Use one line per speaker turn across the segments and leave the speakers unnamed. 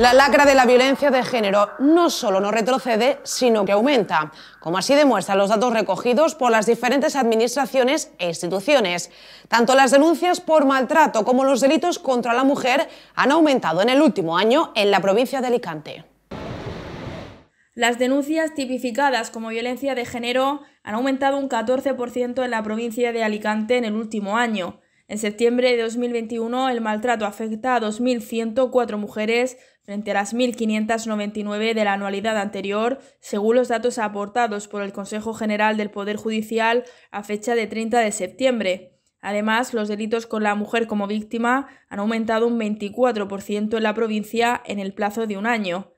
La lacra de la violencia de género no solo no retrocede, sino que aumenta, como así demuestran los datos recogidos por las diferentes administraciones e instituciones. Tanto las denuncias por maltrato como los delitos contra la mujer han aumentado en el último año en la provincia de Alicante.
Las denuncias tipificadas como violencia de género han aumentado un 14% en la provincia de Alicante en el último año, en septiembre de 2021, el maltrato afecta a 2.104 mujeres frente a las 1.599 de la anualidad anterior, según los datos aportados por el Consejo General del Poder Judicial a fecha de 30 de septiembre. Además, los delitos con la mujer como víctima han aumentado un 24% en la provincia en el plazo de un año.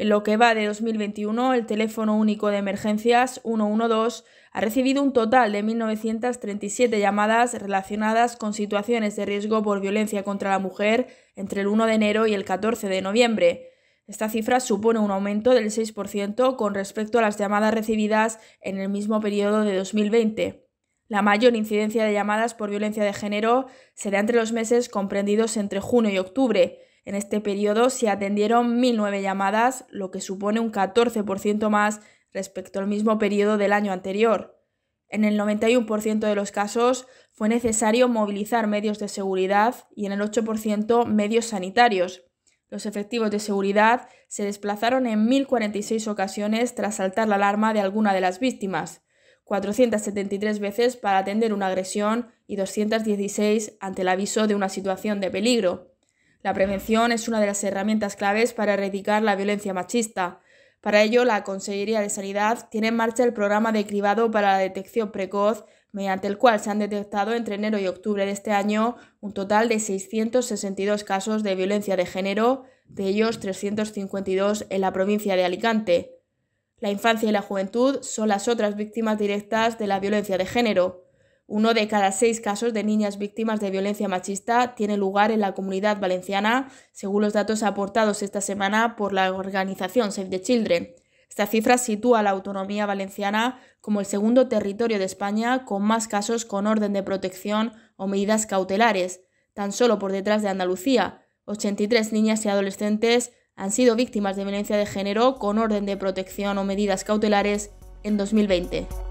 En lo que va de 2021, el teléfono único de emergencias 112 ha recibido un total de 1.937 llamadas relacionadas con situaciones de riesgo por violencia contra la mujer entre el 1 de enero y el 14 de noviembre. Esta cifra supone un aumento del 6% con respecto a las llamadas recibidas en el mismo periodo de 2020. La mayor incidencia de llamadas por violencia de género se da entre los meses comprendidos entre junio y octubre, en este periodo se atendieron 1.009 llamadas, lo que supone un 14% más respecto al mismo periodo del año anterior. En el 91% de los casos fue necesario movilizar medios de seguridad y en el 8% medios sanitarios. Los efectivos de seguridad se desplazaron en 1.046 ocasiones tras saltar la alarma de alguna de las víctimas, 473 veces para atender una agresión y 216 ante el aviso de una situación de peligro. La prevención es una de las herramientas claves para erradicar la violencia machista. Para ello, la Consejería de Sanidad tiene en marcha el programa de cribado para la detección precoz, mediante el cual se han detectado entre enero y octubre de este año un total de 662 casos de violencia de género, de ellos 352 en la provincia de Alicante. La infancia y la juventud son las otras víctimas directas de la violencia de género. Uno de cada seis casos de niñas víctimas de violencia machista tiene lugar en la comunidad valenciana, según los datos aportados esta semana por la organización Save the Children. Esta cifra sitúa a la autonomía valenciana como el segundo territorio de España con más casos con orden de protección o medidas cautelares, tan solo por detrás de Andalucía. 83 niñas y adolescentes han sido víctimas de violencia de género con orden de protección o medidas cautelares en 2020.